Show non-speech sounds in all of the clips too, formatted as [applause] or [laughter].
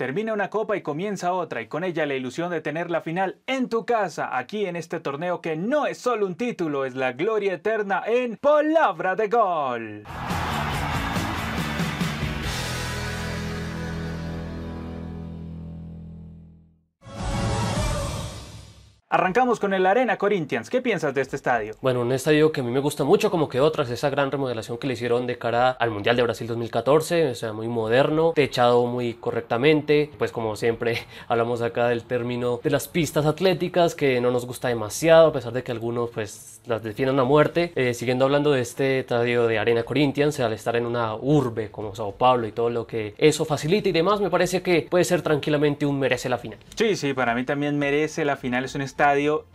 Termina una copa y comienza otra y con ella la ilusión de tener la final en tu casa, aquí en este torneo que no es solo un título, es la gloria eterna en Palabra de Gol. Arrancamos con el Arena Corinthians. ¿Qué piensas de este estadio? Bueno, un estadio que a mí me gusta mucho, como que otras, esa gran remodelación que le hicieron de cara al Mundial de Brasil 2014, o sea, muy moderno, techado muy correctamente. Pues, como siempre, [laughs] hablamos acá del término de las pistas atléticas, que no nos gusta demasiado, a pesar de que algunos, pues, las defiendan a muerte. Eh, siguiendo hablando de este estadio de Arena Corinthians, al estar en una urbe como Sao Paulo y todo lo que eso facilita y demás, me parece que puede ser tranquilamente un merece la final. Sí, sí, para mí también merece la final. Es un estadio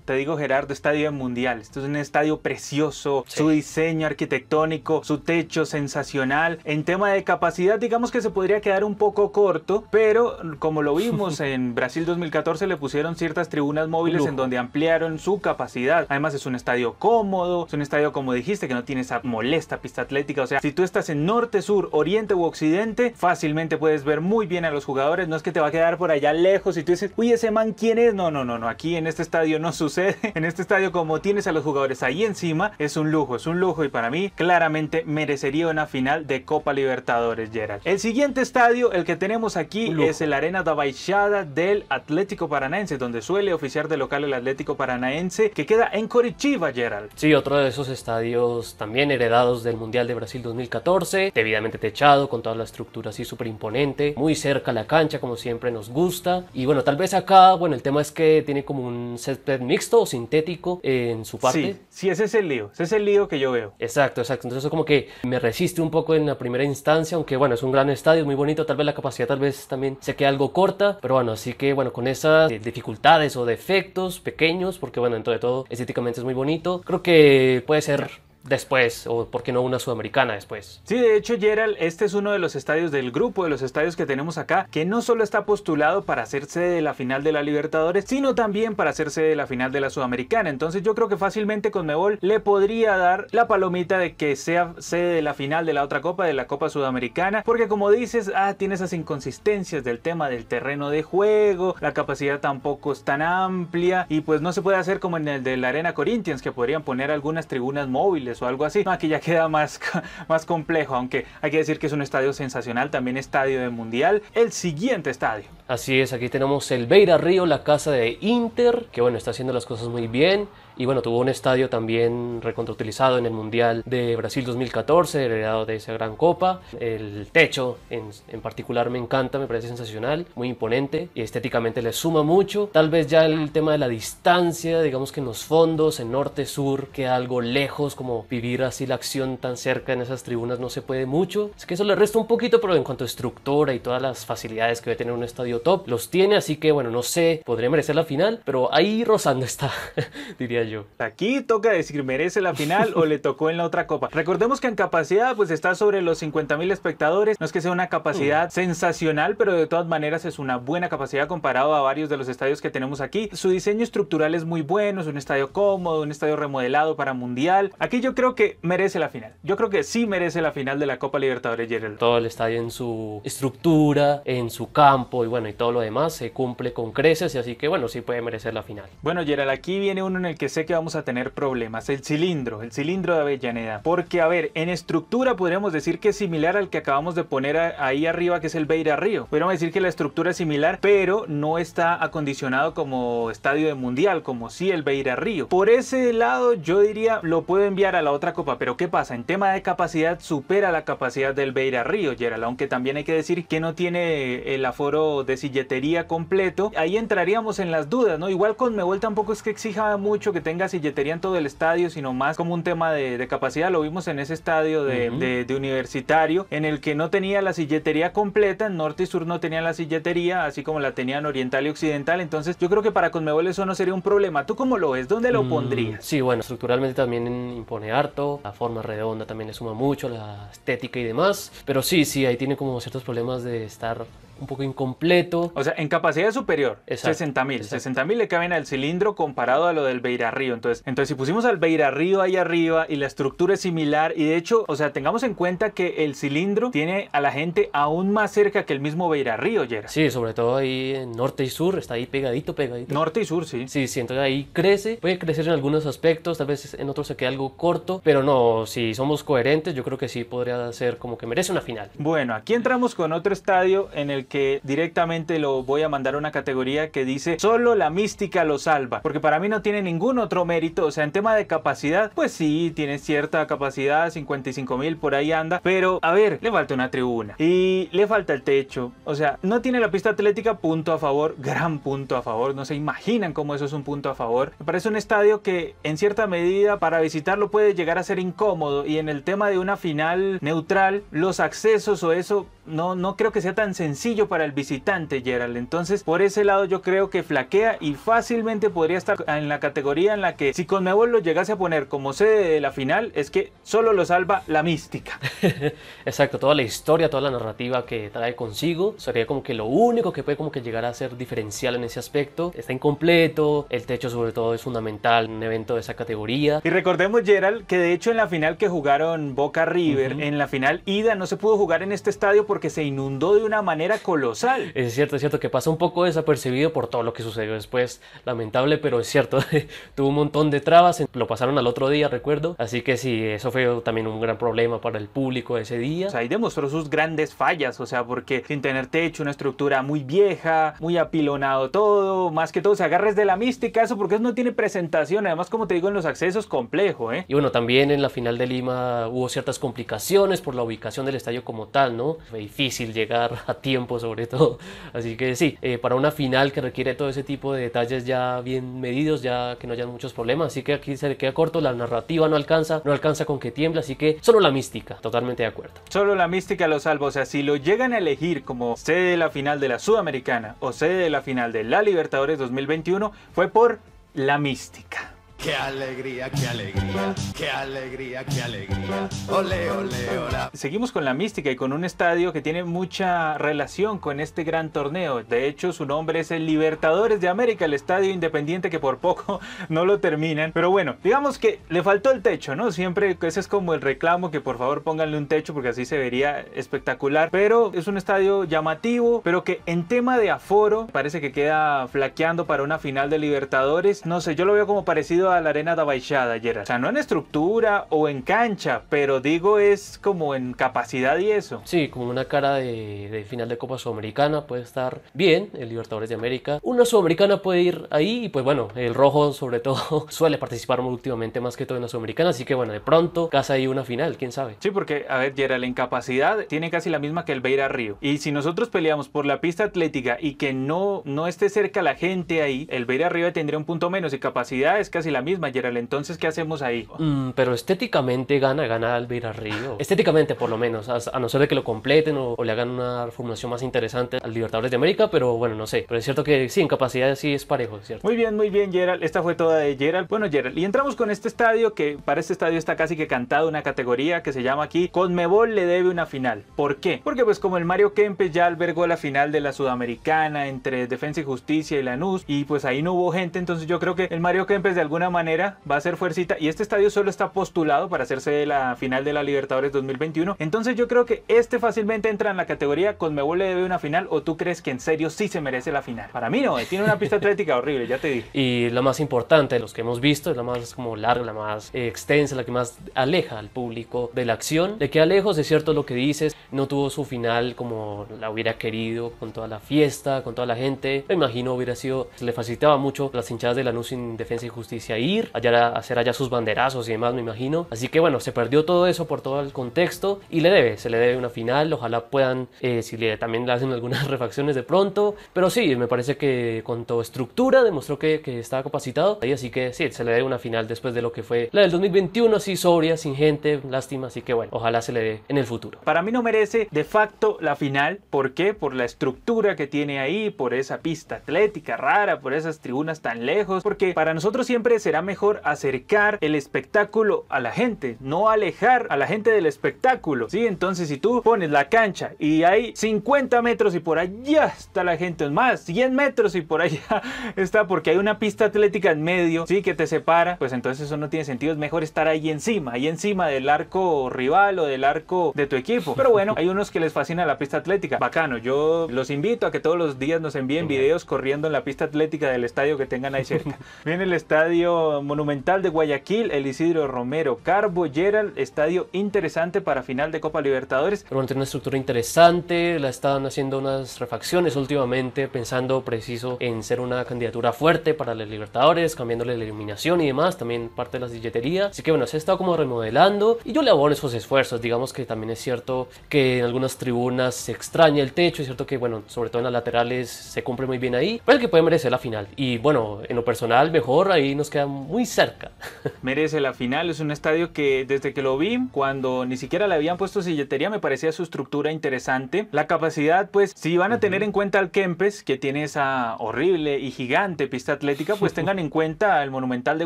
te digo Gerardo, estadio mundial. Esto es un estadio precioso, su diseño arquitectónico, su techo sensacional. En tema de capacidad, digamos que se podría quedar un poco corto, pero como lo vimos [laughs] en Brasil 2014 le pusieron ciertas tribunas móviles en donde ampliaron su capacidad. Además es un estadio cómodo, es un estadio como dijiste que no tiene esa molesta pista atlética, o sea, si tú estás en norte, sur, oriente u occidente, fácilmente puedes ver muy bien a los jugadores, no es que te va a quedar por allá lejos y tú dices, "Uy, ese man quién es?" No, no, no, no, aquí en este estadio no sucede. [laughs] En este estadio como tienes a los jugadores ahí encima, es un lujo, es un lujo y para mí claramente merecería una final de Copa Libertadores, Gerald. El siguiente estadio, el que tenemos aquí, es el Arena da Baixada del Atlético Paranaense, donde suele oficiar de local el Atlético Paranaense, que queda en Coritiba, Gerald. Sí, otro de esos estadios también heredados del Mundial de Brasil 2014, debidamente techado, con toda la estructura así súper imponente, muy cerca a la cancha, como siempre nos gusta. Y bueno, tal vez acá, bueno, el tema es que tiene como un mixto o sintético en su parte. Sí, sí, ese es el lío, ese es el lío que yo veo. Exacto, exacto. Entonces como que me resiste un poco en la primera instancia, aunque bueno, es un gran estadio, muy bonito, tal vez la capacidad tal vez también se que algo corta, pero bueno, así que bueno, con esas dificultades o defectos pequeños, porque bueno, dentro de todo estéticamente es muy bonito, creo que puede ser después, o por qué no una sudamericana después. Sí, de hecho, Gerald, este es uno de los estadios del grupo de los estadios que tenemos acá, que no solo está postulado para sede de la final de la Libertadores, sino también para sede de la final de la Sudamericana. Entonces yo creo que fácilmente con Conmebol le podría dar la palomita de que sea sede de la final de la otra copa, de la Copa Sudamericana, porque como dices, ah, tiene esas inconsistencias del tema del terreno de juego, la capacidad tampoco es tan amplia y pues no se puede hacer como en el de la Arena Corinthians, que podrían poner algunas tribunas móviles o algo así. aquí ya queda más, [laughs] más complejo, aunque hay que decir que es un estadio sensacional, también estadio de mundial. El siguiente estadio. Así es, aquí tenemos el Beira Río, la casa de Inter, que bueno, está haciendo las cosas muy bien y bueno, tuvo un estadio también recontrautilizado en el Mundial de Brasil 2014, heredado de esa gran copa. El techo en, en, particular me encanta, me parece sensacional, muy imponente y estéticamente le suma mucho. Tal vez ya el tema de la distancia, digamos que en los fondos, en norte-sur, queda algo lejos, como vivir así la acción tan cerca en esas tribunas no se puede mucho. Es que eso le resta un poquito, pero en cuanto a estructura y todas las facilidades que debe tener un estadio top, los tiene, así que bueno, no sé, podría merecer la final, pero ahí rozando está, [laughs] diría Aquí toca decir, ¿merece la final o le tocó en la otra copa? Recordemos que en capacidad pues está sobre los 50 mil espectadores. No es que sea una capacidad mm. sensacional, pero de todas maneras es una buena capacidad comparado a varios de los estadios que tenemos aquí. Su diseño estructural es muy bueno, es un estadio cómodo, un estadio remodelado para mundial. Aquí yo creo que merece la final. Yo creo que sí merece la final de la Copa Libertadores Gerald. Todo el estadio en su estructura, en su campo y bueno, y todo lo demás se cumple con creces y así que bueno, sí puede merecer la final. Bueno, Gerald, aquí viene uno en el que sé que vamos a tener problemas. El cilindro, el cilindro de Avellaneda. Porque, a ver, en estructura podríamos decir que es similar al que acabamos de poner ahí arriba, que es el Beira Río. Podríamos decir que la estructura es similar, pero no está acondicionado como estadio de mundial, como si el Beira Río. Por ese lado, yo diría lo puedo enviar a la otra copa, pero ¿qué pasa? En tema de capacidad, supera la capacidad del Beira Río, Gerald, aunque también hay que decir que no tiene el aforo de silletería completo. Ahí entraríamos en las dudas, ¿no? Igual con Mebol tampoco es que exija mucho que tenga silletería en todo el estadio, sino más como un tema de, capacidad. Lo vimos en ese estadio de, universitario, en el que no tenía la silletería completa, en norte y sur no tenía la silletería, así como la tenían oriental y occidental. Entonces yo creo que para Conmebol eso no sería un problema. ¿Tú cómo lo ves? ¿Dónde lo mm, pondrías? Sí, bueno, estructuralmente también impone harto, la forma redonda también le suma mucho, la estética y demás. Pero sí, sí, ahí tiene como ciertos problemas de estar un poco incompleto. O sea, en capacidad superior, mil, 60.000. mil le caben al cilindro comparado a lo del Beira Río. Entonces, entonces, si pusimos al Beira Río ahí arriba y la estructura es similar, y de hecho, o sea, tengamos en cuenta que el cilindro tiene a la gente aún más cerca que el mismo Beira Río, Sí, sobre todo ahí en norte y sur, está ahí pegadito, pegadito. Norte y sur, sí. Sí, sí, entonces ahí crece, puede crecer en algunos aspectos, tal vez en otros se quede algo corto, pero no, si somos coherentes, yo creo que sí podría ser como que merece una final. Bueno, aquí entramos con otro estadio en el que directamente lo voy a mandar a una categoría que dice solo la mística lo salva, porque para mí no tiene ningún otro mérito, o sea, en tema de capacidad, pues sí, tiene cierta capacidad, 55 mil por ahí anda, pero a ver, le falta una tribuna y le falta el techo, o sea, no tiene la pista atlética, punto a favor, gran punto a favor, no se imaginan cómo eso es un punto a favor, me parece un estadio que en cierta medida para visitarlo puede llegar a ser incómodo y en el tema de una final neutral, los accesos o eso, no, no creo que sea tan sencillo para el visitante Gerald. Entonces por ese lado yo creo que flaquea y fácilmente podría estar en la categoría en la que si con Conmebol lo llegase a poner como sede de la final es que solo lo salva la mística. [laughs] Exacto, toda la historia, toda la narrativa que trae consigo sería como que lo único que puede como que llegar a ser diferencial en ese aspecto. Está incompleto, el techo sobre todo es fundamental en un evento de esa categoría. Y recordemos Gerald que de hecho en la final que jugaron Boca River, en la final ida no se pudo jugar en este estadio porque se inundó de una manera colosal. Es cierto, es cierto que pasó un poco desapercibido por todo lo que sucedió después. Lamentable, pero es cierto. [laughs] Tuvo un montón de trabas, lo pasaron al otro día, recuerdo. Así que sí, eso fue también un gran problema para el público ese día. O sea, ahí demostró sus grandes fallas, o sea, porque sin tener techo, una estructura muy vieja, muy apilonado todo, más que todo se agarres de la mística, eso porque eso no tiene presentación. Además, como te digo, en los accesos complejo, ¿eh? Y bueno, también en la final de Lima hubo ciertas complicaciones por la ubicación del estadio como tal, ¿no? Fue difícil llegar [laughs] a tiempo sobre [laughs] todo. Así que sí, eh, para una final que requiere todo ese tipo de detalles ya bien medidos, ya que no hayan muchos problemas. Así que aquí se le queda corto, la narrativa no alcanza, no alcanza con que tiembla, así que solo la mística, totalmente de acuerdo. Solo la mística lo salvos, o sea, si lo llegan a elegir como sede de la final de la Sudamericana o sede de la final de la Libertadores 2021, fue por la mística. Qué alegría, qué alegría, qué alegría, qué alegría. Ole, ole, hola. Seguimos con la mística y con un estadio que tiene mucha relación con este gran torneo. De hecho, su nombre es el Libertadores de América, el estadio independiente que por poco [laughs] no lo terminan. Pero bueno, digamos que le faltó el techo, ¿no? Siempre ese es como el reclamo que por favor pónganle un techo porque así se vería espectacular. Pero es un estadio llamativo, pero que en tema de aforo parece que queda flaqueando para una final de Libertadores. No sé, yo lo veo como parecido a la arena de baixada, Gerard. O sea, no en estructura o en cancha, pero digo es como en capacidad y eso. Sí, como una cara de, final de Copa Sudamericana puede estar bien, el Libertadores de América. Una Sudamericana puede ir ahí y pues bueno, el rojo sobre todo [laughs] suele participar últimamente más que todo en la Sudamericana, así que bueno, de pronto casa ahí una final, quién sabe. Sí, porque a ver, Gerard, la incapacidad tiene casi la misma que el Beira Río. Y si nosotros peleamos por la pista atlética y que no, no esté cerca la gente ahí, el Beira Río tendría un punto menos y capacidad es casi la misma, Gerald. Entonces, ¿qué hacemos ahí? Mm, pero estéticamente gana, gana Alvira Río. Estéticamente, por lo menos, a, no ser de que lo completen o, le hagan una formulación más interesante al Libertadores de América, pero bueno, no sé. Pero es cierto que sí, en capacidad sí es parejo, ¿cierto? Muy bien, muy bien, Gerald. Esta fue toda de Gerald. Bueno, Gerald, y entramos con este estadio que para este estadio está casi que cantado una categoría que se llama aquí Conmebol le debe una final. ¿Por qué? Porque pues como el Mario Kempes ya albergó la final de la Sudamericana entre Defensa y Justicia y Lanús y pues ahí no hubo gente, entonces yo creo que el Mario Kempes de alguna manera va a ser fuercita y este estadio solo está postulado para hacerse la final de la Libertadores 2021. Entonces yo creo que este fácilmente entra en la categoría con Me le debe una final o tú crees que en serio sí se merece la final. Para mí no, eh, tiene una pista [laughs] atlética horrible, ya te dije. Y la más importante, de los que hemos visto, es la más como larga, la más eh, extensa, la que más aleja al público de la acción. Le queda lejos, es cierto lo que dices, no tuvo su final como la hubiera querido, con toda la fiesta, con toda la gente. Me imagino hubiera sido, le facilitaba mucho las hinchadas de Lanús sin defensa y justicia ir, allá a hacer allá sus banderazos y demás, me imagino. Así que bueno, se perdió todo eso por todo el contexto y le debe, se le debe una final. Ojalá puedan, eh, si le, también le hacen algunas [laughs] refacciones de pronto. Pero sí, me parece que con toda estructura demostró que, que estaba capacitado. ahí así que sí, se le debe una final después de lo que fue la del 2021, así sobria, sin gente, lástima. Así que bueno, ojalá se le dé en el futuro. Para mí no merece de facto la final. ¿Por qué? Por la estructura que tiene ahí, por esa pista atlética rara, por esas tribunas tan lejos. Porque para nosotros siempre es será mejor acercar el espectáculo a la gente, no alejar a la gente del espectáculo. ¿sí? Entonces, si tú pones la cancha y hay 50 metros y por allá está la gente, más 100 metros y por allá [laughs] está porque hay una pista atlética en medio, sí, que te separa, pues entonces eso no tiene sentido. Es mejor estar ahí encima, ahí encima del arco rival o del arco de tu equipo. Pero bueno, hay unos que les fascina la pista atlética. Bacano, yo los invito a que todos los días nos envíen videos corriendo en la pista atlética del estadio que tengan ahí cerca. [laughs] Viene el estadio Monumental de Guayaquil, el Isidro Romero Carbo, Gerald, estadio interesante para final de Copa Libertadores. Bueno, tiene una estructura interesante, la están haciendo unas refacciones últimamente, pensando preciso en ser una candidatura fuerte para los Libertadores, cambiándole la iluminación y demás, también parte de las billeterías. Así que bueno, se ha estado como remodelando y yo le abono esos esfuerzos. Digamos que también es cierto que en algunas tribunas se extraña el techo, es cierto que bueno, sobre todo en las laterales se cumple muy bien ahí, pero el que puede merecer la final. Y bueno, en lo personal, mejor ahí nos queda muy cerca. [laughs] Merece la final, es un estadio que desde que lo vi, cuando ni siquiera le habían puesto silletería, me parecía su estructura interesante. La capacidad, pues, si van a tener en cuenta al Kempes, que tiene esa horrible y gigante pista atlética, pues [laughs] tengan en cuenta el Monumental de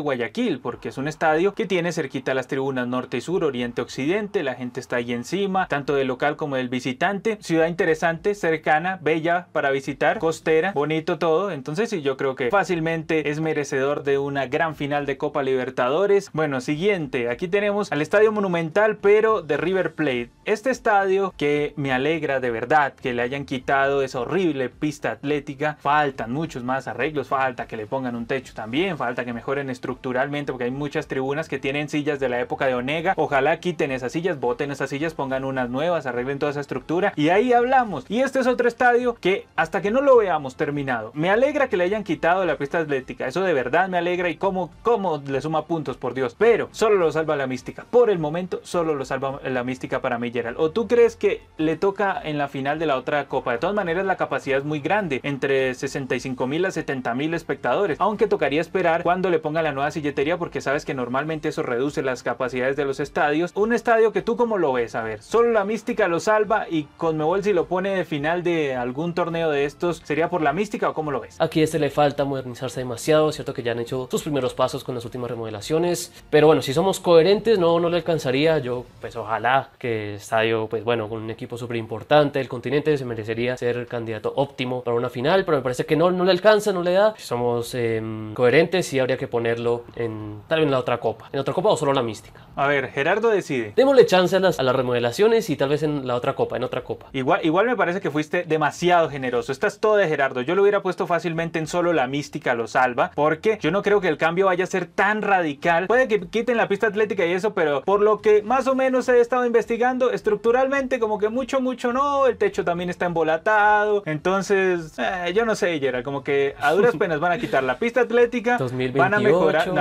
Guayaquil, porque es un estadio que tiene cerquita las tribunas norte y sur, oriente, occidente, la gente está ahí encima, tanto del local como del visitante. Ciudad interesante, cercana, bella para visitar, costera, bonito todo. Entonces, sí, yo creo que fácilmente es merecedor de una gran final de Copa Libertadores. Bueno, siguiente, aquí tenemos al Estadio Monumental, pero de River Plate. Este estadio que me alegra de verdad que le hayan quitado esa horrible pista atlética. Faltan muchos más arreglos, falta que le pongan un techo también, falta que mejoren estructuralmente porque hay muchas tribunas que tienen sillas de la época de Onega. Ojalá quiten esas sillas, boten esas sillas, pongan unas nuevas, arreglen toda esa estructura y ahí hablamos. Y este es otro estadio que hasta que no lo veamos terminado, me alegra que le hayan quitado la pista atlética. Eso de verdad me alegra y como cómo, le suma puntos, por Dios. Pero solo lo salva la mística. Por el momento, solo lo salva la mística para mí, Gerald. ¿O tú crees que le toca en la final de la otra copa? De todas maneras, la capacidad es muy grande, entre 65 mil a 70 mil espectadores. Aunque tocaría esperar cuando le ponga la nueva silletería, porque sabes que normalmente eso reduce las capacidades de los estadios. Un estadio que tú cómo lo ves, a ver, solo la mística lo salva y Conmebol si lo pone de final de algún torneo de estos, ¿sería por la mística o cómo lo ves? Aquí este le falta modernizarse demasiado, cierto que ya han hecho sus primeros pasos con las últimas remodelaciones. Pero bueno, si somos coherentes, no, no le alcanzaría. Yo, pues ojalá que Estadio, pues bueno, con un equipo súper importante del continente, se merecería ser candidato óptimo para una final, pero me parece que no, no le alcanza, no le da. Si somos em, coherentes, sí habría que ponerlo en tal vez en la otra copa. En otra copa o solo la mística. A ver, Gerardo decide. Démosle chance a las, a las remodelaciones y tal vez en la otra copa, en otra copa. Igual, igual me parece que fuiste demasiado generoso. Estás es todo de Gerardo. Yo lo hubiera puesto fácilmente en solo la mística lo salva, porque yo no creo que el cambio vaya a ser tan radical. Puede que quiten la pista atlética y eso, pero por lo que más o menos he estado investigando, estructuralmente como que mucho, mucho no, el techo también está embolatado, entonces eh, yo no sé, Gerald, como que a duras penas van a quitar la pista atlética, [laughs] van a mejorar... [laughs]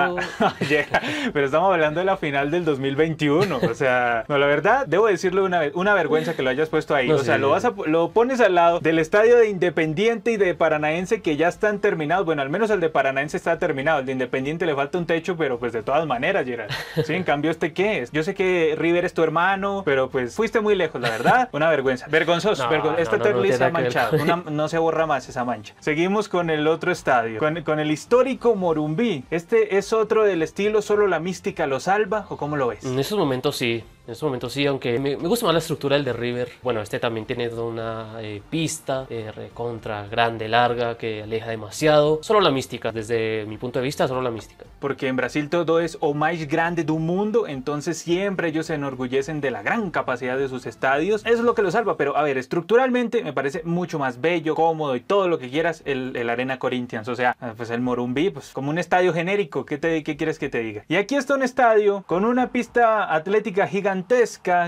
pero estamos hablando de la final del 2021, o sea, no, la verdad, debo decirlo una una vergüenza que lo hayas puesto ahí, o sea, lo, vas a, lo pones al lado del estadio de Independiente y de Paranaense que ya están terminados, bueno, al menos el de Paranaense está terminado, el de Independiente le falta un techo, pero pues de todas maneras, Gerard. Sí, en cambio, ¿este qué es? Yo sé que River es tu hermano, pero pues fuiste muy lejos, la verdad. Una vergüenza. Vergonzoso. esta se ha manchado. no se borra más esa mancha. Seguimos con el otro estadio, con el histórico Morumbí. Este es otro del estilo, solo la mística lo salva, ¿o cómo lo ves? En esos momentos sí. En este momento sí, aunque me, gusta más la estructura del de River. Bueno, este también tiene una eh, pista eh, contra grande, larga, que aleja demasiado. Solo la mística, desde mi punto de vista, solo la mística. Porque en Brasil todo es o más grande de un mundo, entonces siempre ellos se enorgullecen de la gran capacidad de sus estadios. Eso es lo que los salva, pero a ver, estructuralmente me parece mucho más bello, cómodo y todo lo que quieras el, el Arena Corinthians. O sea, ah, pues el Morumbi, pues como un estadio genérico, ¿qué, te, ¿qué quieres que te diga? Y aquí está un estadio con una pista atlética gigante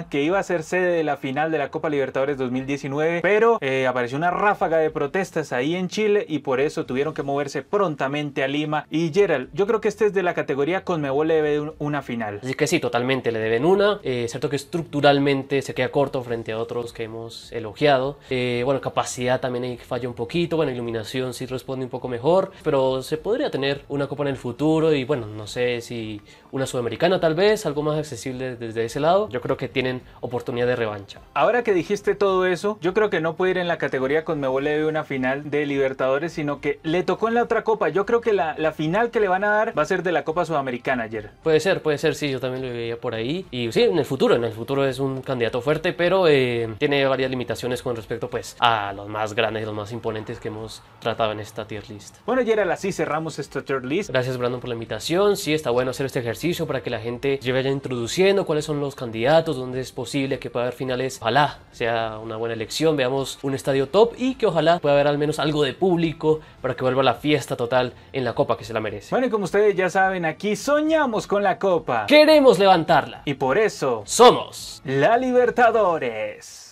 que iba a ser sede de la final de la Copa Libertadores 2019, pero eh, apareció una ráfaga de protestas ahí en Chile y por eso tuvieron que moverse prontamente a Lima. Y Gerald, yo creo que este es de la categoría Conmebol le debe una final. Así que sí, totalmente le deben una. Eh, es cierto que estructuralmente se queda corto frente a otros que hemos elogiado. Eh, bueno, capacidad también ahí falla un poquito. Bueno, iluminación sí responde un poco mejor, pero se podría tener una copa en el futuro y bueno, no sé si una sudamericana tal vez, algo más accesible desde ese lado yo creo que tienen oportunidad de revancha. Ahora que dijiste todo eso, yo creo que no puede ir en la categoría con Mebole de una final de Libertadores, sino que le tocó en la otra copa. Yo creo que la, final que le van a dar va a ser de la Copa Sudamericana ayer. Puede ser, puede ser, sí, yo también lo veía por ahí. Y sí, en el futuro, en el futuro es un candidato fuerte, pero eh, tiene varias limitaciones con respecto pues a los más grandes y los más imponentes que hemos tratado en esta tier list. Bueno, Gerald, así cerramos esta tier list. Gracias, Brandon, por la invitación. Sí, está bueno hacer este ejercicio para que la gente lleve ya introduciendo cuáles son los candidatos, donde es posible que pueda haber finales. Ojalá sea una buena elección, veamos un estadio top y que ojalá pueda haber al menos algo de público para que vuelva la fiesta total en la Copa que se la merece. Bueno, y como ustedes ya saben, aquí soñamos con la Copa. Queremos levantarla. Y por eso somos la Libertadores.